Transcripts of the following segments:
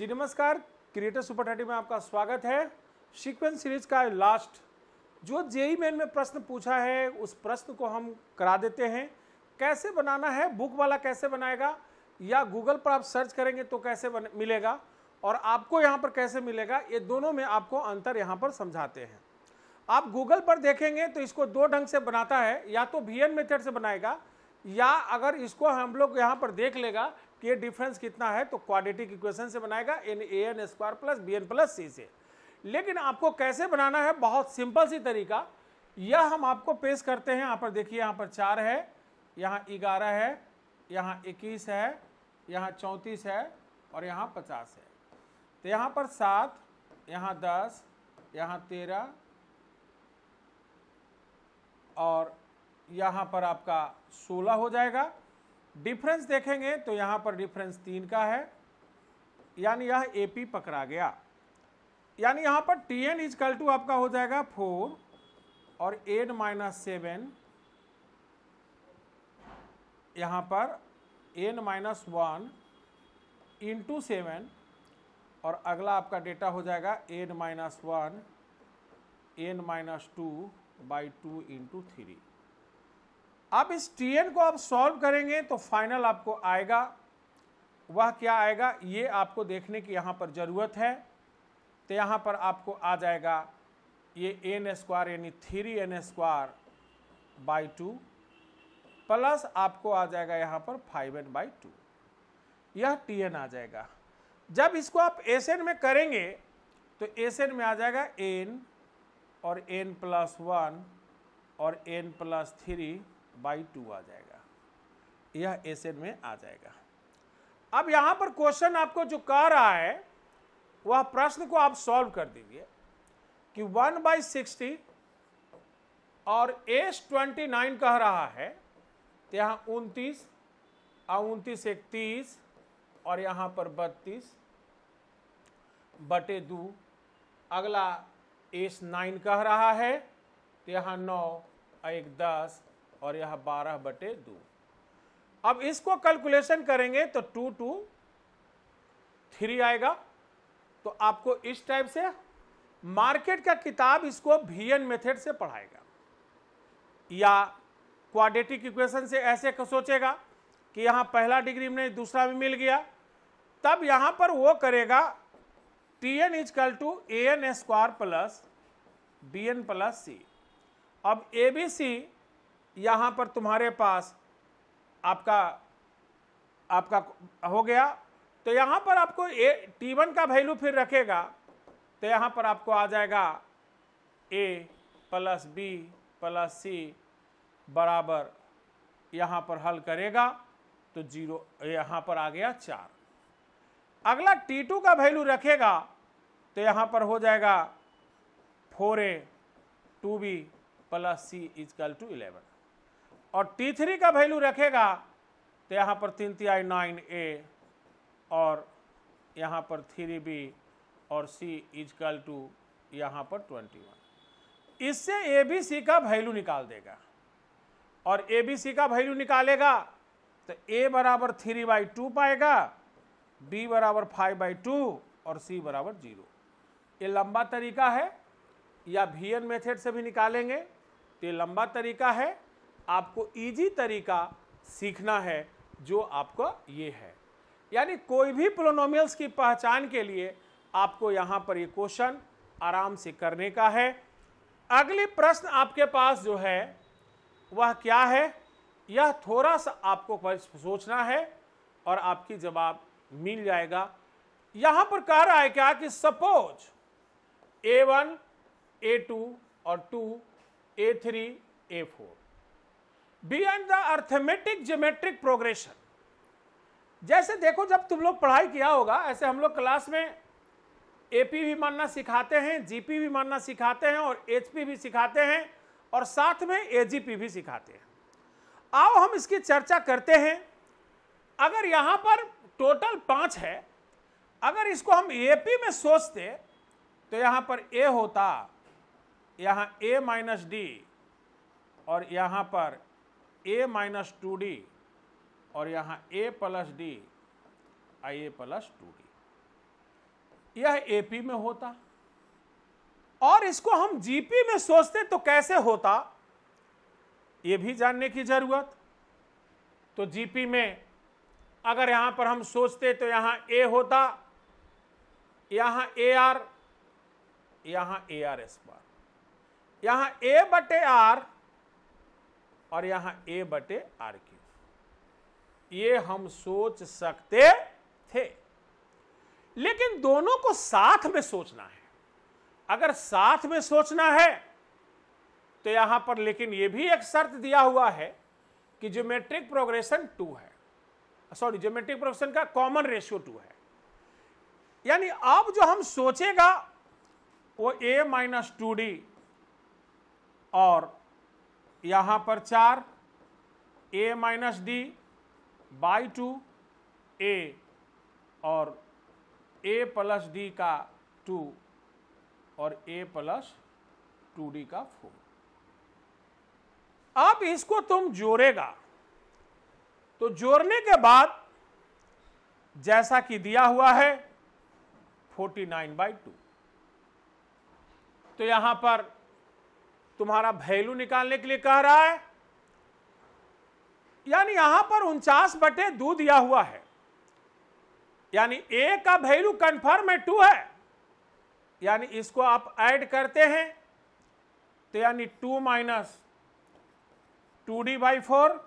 जी नमस्कार creator super thirty में आपका स्वागत है सीक्वेंस सीरीज का लास्ट जो जेई मेन e में प्रश्न पूछा है उस प्रश्न को हम करा देते हैं कैसे बनाना है बुक वाला कैसे बनाएगा या गूगल पर आप सर्च करेंगे तो कैसे बन, मिलेगा और आपको यहाँ पर कैसे मिलेगा ये दोनों में आपको अंतर यहाँ पर समझाते हैं आप गूगल पर देखेंगे तो इसको दो ढंग से बनाता है या तो भी मेथड से बनाएगा या अगर इसको हम लोग यहाँ पर देख लेगा कि ये डिफरेंस कितना है तो क्वाड्रेटिक इक्वेशन से बनाएगा n a n square plus b n plus c से लेकिन आपको कैसे बनाना है बहुत सिंपल सी तरीका यह हम आपको पेश करते हैं यहाँ पर देखिए यहाँ पर चार है यहाँ ग्यारह है यहाँ इक्कीस है यहाँ चौंतीस है और यहाँ पचास है तो यहाँ पर सात यहाँ दस यहाँ तेरह और यहाँ पर आपका सोलह हो जाएगा डिफरेंस देखेंगे तो यहाँ पर डिफरेंस तीन का है यानी यह ए पी पकड़ा गया यानी यहाँ पर t n is equal to आपका हो जाएगा फोर और एन माइनस सेवन यहाँ पर n minus one into seven और अगला आपका डेटा हो जाएगा n minus one n minus two by two into three अब इस टी एन को आप सॉल्व करेंगे तो फाइनल आपको आएगा वह क्या आएगा ये आपको देखने की यहाँ पर ज़रूरत है तो यहाँ पर आपको आ जाएगा ये एन स्क्वायर यानी three n square by two plus आपको आ जाएगा यहाँ पर फाइव एन बाई टू यह टी एन आ जाएगा जब इसको आप एस एन में करेंगे तो एस एन में आ जाएगा एन और एन प्लस वन और n plus three by two आ जाएगा यह एसेड में आ जाएगा अब यहां पर क्वेश्चन आपको जो कह रहा है वह प्रश्न को आप सॉल्व कर दीजिए कि वन बाई सिक्सटी और एस ट्वेंटी नाइन कह रहा है तो यहाँ उनतीस और उनतीस एक तीस और यहाँ पर बत्तीस बटे दो अगला एस नाइन कह रहा है तो यहाँ नौ एक दस और यह बारह बटे दो अब इसको कैलकुलेशन करेंगे तो टू टू थ्री आएगा तो आपको इस टाइप से मार्केट का किताब इसको एन मेथड से पढ़ाएगा या क्वाडेटिक इक्वेशन से ऐसे सोचेगा कि यहां पहला डिग्री में दूसरा भी मिल गया तब यहां पर वो करेगा t n is equal to a n square plus b n plus c अब ए बी सी यहाँ पर तुम्हारे पास आपका आपका हो गया तो यहाँ पर आपको ए टी वन का वैल्यू फिर रखेगा तो यहाँ पर आपको आ जाएगा a plus b plus c बराबर यहाँ पर हल करेगा तो जीरो यहाँ पर आ गया चार अगला टी टू का वैल्यू रखेगा तो यहाँ पर हो जाएगा four a two b plus c is equal to eleven और टी थ्री का वैल्यू रखेगा तो यहाँ पर तीन आई नाइन ए और यहाँ पर थ्री बी और सी इजकल टू यहाँ पर ट्वेंटी वन इससे ए बी सी का वैल्यू निकाल देगा और ए बी सी का वैल्यू निकालेगा तो ए बराबर थ्री बाई टू पाएगा बी बराबर फाइव बाई टू और सी बराबर जीरो ये लंबा तरीका है या भी एन मेथड से भी निकालेंगे तो ये लंबा तरीका है आपको इजी तरीका सीखना है जो आपका ये है यानी कोई भी प्रोनोमियल्स की पहचान के लिए आपको यहाँ पर ये क्वेश्चन आराम से करने का है अगले प्रश्न आपके पास जो है वह क्या है यह थोड़ा सा आपको सोचना है और आपकी जवाब मिल जाएगा यहाँ पर कह रहा है क्या कि suppose a one a two और two a three a four beyond the arithmetic geometric progression जैसे देखो जब तुम लोग पढ़ाई किया होगा ऐसे हम लोग क्लास में एपी भी मानना सिखाते हैं जीपी भी मानना सिखाते हैं और एचपी भी सिखाते हैं और साथ में एजीपी भी सिखाते हैं आओ हम इसकी चर्चा करते हैं अगर यहाँ पर टोटल पाँच है अगर इसको हम एपी में सोचते तो यहाँ पर ए होता यहाँ ए माइनस डी और यहाँ पर ए माइनस टू डी और यहाँ a plus d I a plus two d यह एपी में होता और इसको हम जीपी में सोचते तो कैसे होता यह भी जानने की जरूरत तो जीपी में अगर यहां पर हम सोचते तो यहां ए होता यहां ए आर यहां ए आर एस बार यहां ए बटे आर और यहां ए बटे आर क्यू ये हम सोच सकते थे लेकिन दोनों को साथ में सोचना है अगर साथ में सोचना है तो यहां पर लेकिन यह भी एक शर्त दिया हुआ है कि ज्योमेट्रिक प्रोग्रेशन टू है सॉरी ज्योमेट्रिक प्रोग्रेशन का कॉमन रेशियो टू है यानी अब जो हम सोचेगा वो ए माइनस टू डी और यहाँ पर चार a minus d by two a और ए प्लस डी का टू और ए प्लस टू डी का फोर अब इसको तुम जोड़ेगा तो जोड़ने के बाद जैसा कि दिया हुआ है फोर्टी नाइन बाई टू तो यहां पर तुम्हारा वैल्यू निकालने के लिए कह रहा है यानी यहां पर उनचास बटे दो दिया हुआ है यानी ए का वैल्यू कंफर्म है टू है यानी इसको आप ऐड करते हैं तो यानी two minus two d by four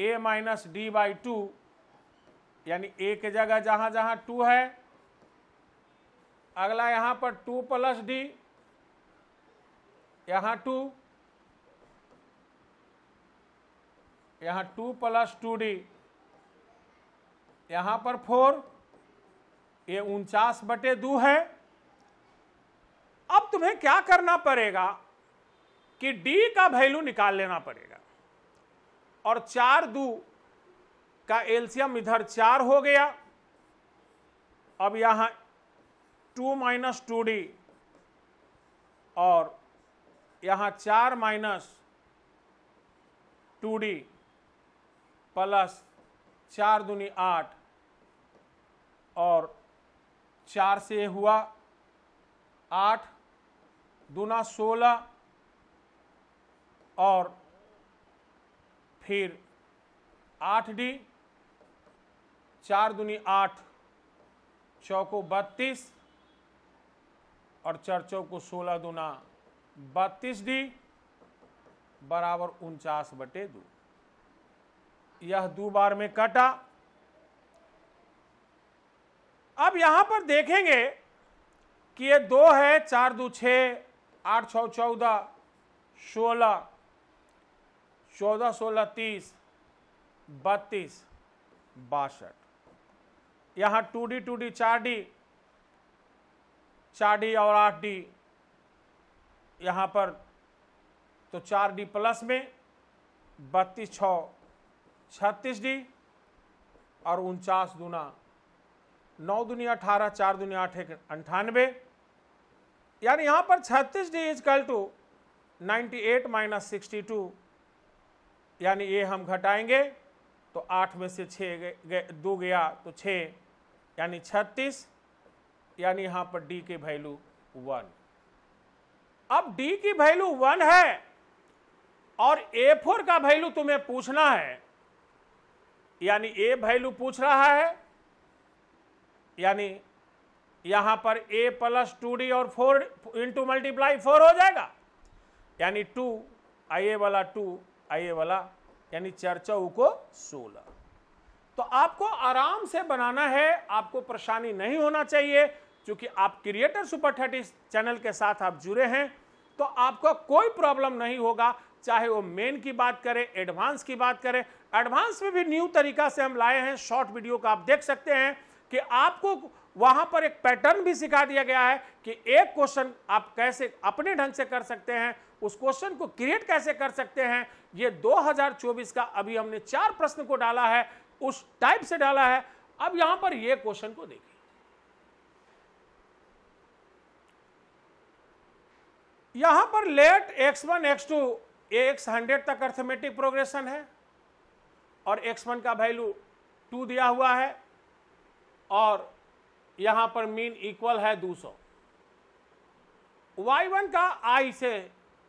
a minus d by two यानी ए के जगह जहां जहां टू है अगला यहां पर टू प्लस डी यहां टू यहां टू प्लस टू डी यहां पर फोर ये उनचास बटे दो है अब तुम्हें क्या करना पड़ेगा कि डी का वैल्यू निकाल लेना पड़ेगा और चार दू का एल्सियम इधर चार हो गया अब यहां टू माइनस टू डी और यहाँ चार माइनस टू डी प्लस चार दूनी आठ और चार से हुआ आठ दूना सोलह और फिर आठ डी चार दूनी आठ चौको बत्तीस और चार चौको सोलह दूना बत्तीस डी बराबर उनचास बटे दो यह दो बार में कटा अब यहां पर देखेंगे कि ये दो है चार दो छ आठ छ चौदह सोलह चौदह सोलह तीस बत्तीस बासठ यहां टू डी टू डी चार डी चार डी और आठ डी यहाँ पर तो चार डी प्लस में बत्तीस छ छत्तीस डी और उनचास दुना नौ दुनिया अठारह चार दुनिया आठ एक अंठानवे यानी यहाँ पर छत्तीस d is equal to ninety eight minus sixty two यानी ये हम घटाएंगे तो आठ में से छः गए दो गया तो छः यानी छत्तीस यानी यहाँ पर डी के वैल्यू वन अब डी की वैल्यू वन है और ए फोर का वैल्यू तुम्हें पूछना है यानी ए वैल्यू पूछ रहा है यानी यहां पर ए प्लस टू डी और फोर इंटू मल्टीप्लाई फोर हो जाएगा यानी टू आई ए वाला टू आई ए वाला यानी चार चौ को सोलह तो आपको आराम से बनाना है आपको परेशानी नहीं होना चाहिए चूंकि आप क्रिएटर सुपर थर्टी चैनल के साथ आप जुड़े हैं तो आपको कोई प्रॉब्लम नहीं होगा चाहे वो मेन की बात करें एडवांस की बात करें एडवांस में भी न्यू तरीका से हम लाए हैं शॉर्ट वीडियो का आप देख सकते हैं कि आपको वहां पर एक पैटर्न भी सिखा दिया गया है कि एक क्वेश्चन आप कैसे अपने ढंग से कर सकते हैं उस क्वेश्चन को क्रिएट कैसे कर सकते हैं ये 2024 का अभी हमने चार प्रश्न को डाला है उस टाइप से डाला है अब यहां पर ये क्वेश्चन को देखिए यहां पर let x one x two x hundred तक अर्थमेटिक प्रोग्रेशन है और एक्स वन का वैल्यू टू दिया हुआ है और यहां पर मीन इक्वल है दो सौ वाई वन का आई से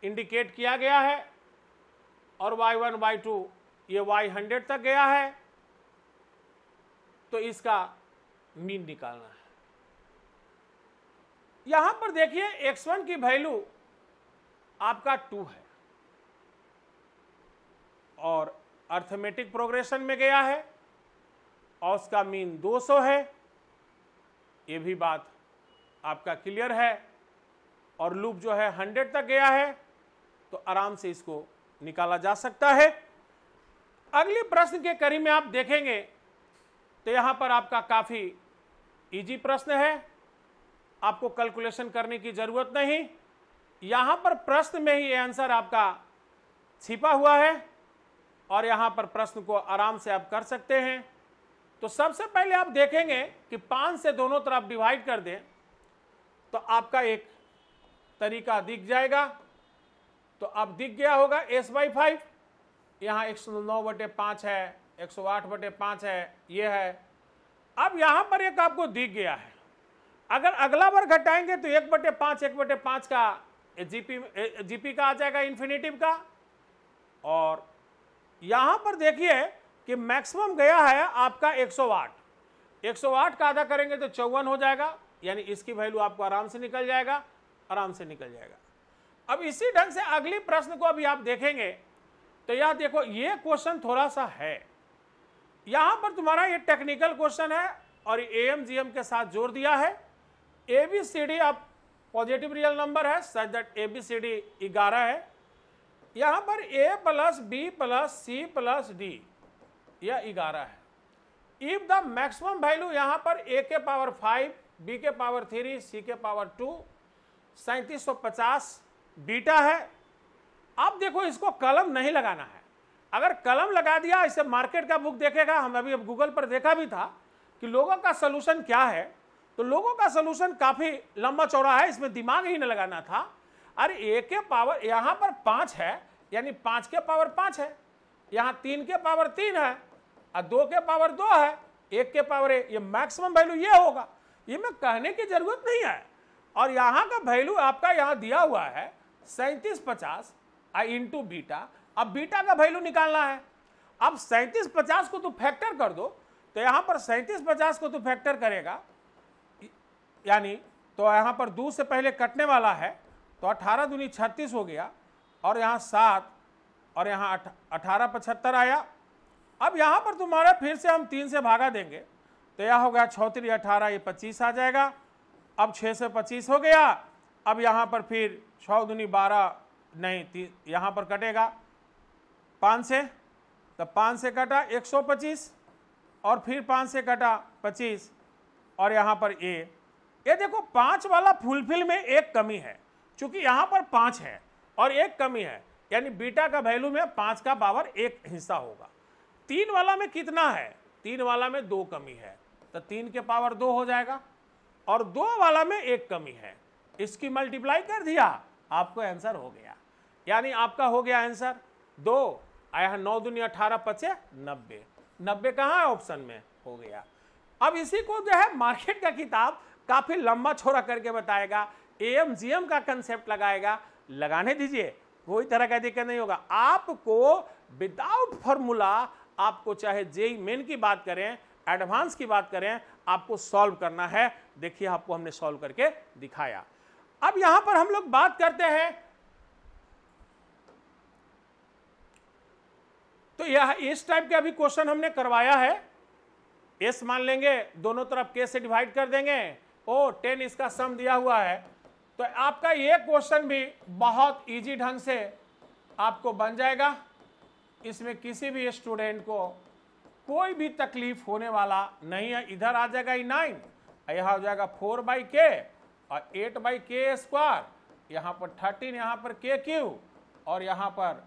इंडिकेट किया गया है और वाई वन वाई टू ये वाई हंड्रेड तक गया है तो इसका मीन निकालना है यहां पर देखिए एक्स वन की वैल्यू आपका टू है और अर्थमेटिक प्रोग्रेशन में गया है और उसका मीन 200 है ये भी बात आपका क्लियर है और लूप जो है 100 तक गया है तो आराम से इसको निकाला जा सकता है अगले प्रश्न के करीब में आप देखेंगे तो यहां पर आपका काफ़ी इजी प्रश्न है आपको कैलकुलेशन करने की ज़रूरत नहीं यहां पर प्रश्न में ही आंसर आपका छिपा हुआ है और यहां पर प्रश्न को आराम से आप कर सकते हैं तो सबसे पहले आप देखेंगे कि पांच से दोनों तरफ डिवाइड कर दें तो आपका एक तरीका दिख जाएगा तो अब दिख गया होगा एस बाई फाइव यहाँ एक सौ नौ बटे पाँच है एक सौ आठ बटे पाँच है ये है अब यहाँ पर एक आपको दिख गया है अगर अगला बार घटाएंगे तो एक बटे पाँच एक बटे पाँच का जीपी जीपी का आ जाएगा इन्फिनेटिव का और यहां पर देखिए कि मैक्सिमम गया है आपका 108 वाट सौ वाट का आधा करेंगे तो चौवन हो जाएगा यानी इसकी वैल्यू आपको आराम से निकल जाएगा आराम से निकल जाएगा अब इसी ढंग से अगले प्रश्न को अभी आप देखेंगे तो यह देखो ये क्वेश्चन थोड़ा सा है यहां पर तुम्हारा ये टेक्निकल क्वेश्चन है और ए एम के साथ जोड़ दिया है ए बी सी डी आप पॉजिटिव रियल नंबर है such that a b c d ग्यारह है यहाँ पर a plus b plus c plus d यह ग्यारह है इफ द मैक्सिमम वैल्यू यहाँ पर ए के पावर फाइव बी के पावर थ्री सी के पावर टू सैंतीस सौ पचास बीटा है अब देखो इसको कलम नहीं लगाना है अगर कलम लगा दिया इसे मार्केट का बुक देखेगा हम अभी अब गूगल पर देखा भी था कि लोगों का सोल्यूशन क्या है तो लोगों का सोल्यूशन काफी लंबा चौड़ा है इसमें दिमाग ही न लगाना था अरे ए के पावर यहाँ पर पाँच है यानी पाँच के पावर पाँच है यहाँ तीन के पावर तीन है और दो के पावर दो है एक के पावर ए ये मैक्सिमम वैल्यू ये होगा ये मैं कहने की जरूरत नहीं है और यहाँ का वैल्यू आपका यहाँ दिया हुआ है सैंतीस पचास इंटू बीटा अब बीटा का वैल्यू निकालना है अब सैंतीस पचास को तो फैक्टर कर दो तो यहाँ पर सैंतीस पचास को तो फैक्टर करेगा यानी तो यहाँ पर दो से पहले कटने वाला है तो अठारह दूनी छत्तीस हो गया और यहाँ सात और यहाँ अठारह पचहत्तर आया अब यहाँ पर तुम्हारा फिर से हम तीन से भागा देंगे तो यह हो गया छौतरी अठारह ये पच्चीस आ जाएगा अब छः से पच्चीस हो गया अब यहाँ पर फिर छः दूनी बारह नहीं यहाँ पर कटेगा पाँच से तो पाँच से कटा एक सौ पच्चीस और फिर पाँच से कटा पच्चीस और यहाँ पर ए ये देखो पांच वाला फुलफिल में एक कमी है क्योंकि यहाँ पर पांच है और एक कमी है यानी बीटा का वैल्यू में पांच का पावर एक हिस्सा होगा तीन वाला में कितना है तीन वाला में दो कमी है तो तीन के पावर दो हो जाएगा और दो वाला में एक कमी है इसकी मल्टीप्लाई कर दिया आपको आंसर हो गया यानी आपका हो गया आंसर दो आया नौ दुनिया अठारह पचे नब्बे नब्बे कहाँ है ऑप्शन में हो गया अब इसी को जो है मार्केट का किताब काफ़ी लंबा छोरा करके बताएगा एम जी एम का कंसेप्ट लगाएगा लगाने दीजिए कोई तरह का दिक्कत नहीं होगा आपको विदाउट फॉर्मूला आपको चाहे जे मेन e की बात करें एडवांस की बात करें आपको सॉल्व करना है देखिए आपको हमने सॉल्व करके दिखाया अब यहां पर हम लोग बात करते हैं तो यह इस टाइप के अभी क्वेश्चन हमने करवाया है एस मान लेंगे दोनों तरफ के से डिवाइड कर देंगे ओ टेन इसका सम दिया हुआ है तो आपका ये क्वेश्चन भी बहुत इजी ढंग से आपको बन जाएगा इसमें किसी भी स्टूडेंट को कोई भी तकलीफ होने वाला नहीं है इधर आ जाएगा ही नाइन यहाँ हो जाएगा फोर बाई के और एट बाई के स्क्वायर यहाँ पर थर्टीन यहाँ पर के क्यू और यहाँ पर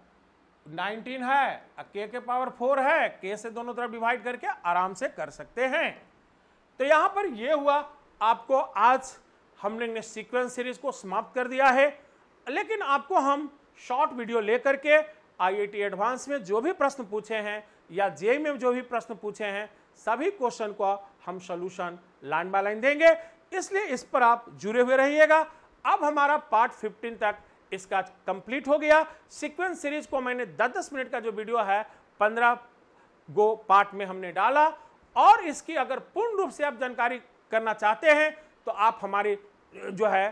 19 है के के पावर फोर है के से दोनों तरफ डिवाइड करके आराम से कर सकते हैं तो यहां पर यह हुआ आपको आज हमने सीक्वेंस सीरीज को समाप्त कर दिया है लेकिन आपको हम शॉर्ट वीडियो लेकर के आईआईटी एडवांस में जो भी प्रश्न पूछे हैं या जे e में जो भी प्रश्न पूछे हैं सभी क्वेश्चन को हम सोल्यूशन लाइन बाय लाइन देंगे इसलिए इस पर आप जुड़े हुए रहिएगा अब हमारा पार्ट 15 तक इसका कंप्लीट हो गया सीक्वेंस सीरीज को मैंने 10-10 मिनट का जो वीडियो है 15 गो पार्ट में हमने डाला और इसकी अगर पूर्ण रूप से आप जानकारी करना चाहते हैं तो आप हमारे जो है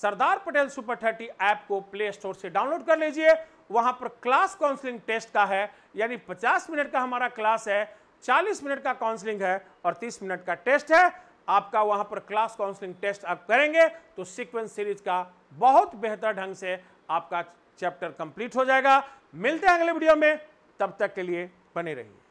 Sardar Patel super thirty app को प्ले स्टोर से डाउनलोड कर लीजिए वहां पर क्लास काउंसलिंग टेस्ट का है यानी 50 मिनट का हमारा क्लास है 40 मिनट का काउंसलिंग है और 30 मिनट का टेस्ट है आपका वहां पर क्लास काउंसलिंग टेस्ट आप करेंगे तो सीक्वेंस सीरीज का बहुत बेहतर ढंग से आपका चैप्टर कंप्लीट हो जाएगा मिलते हैं अगले वीडियो में तब तक के लिए बने रहिए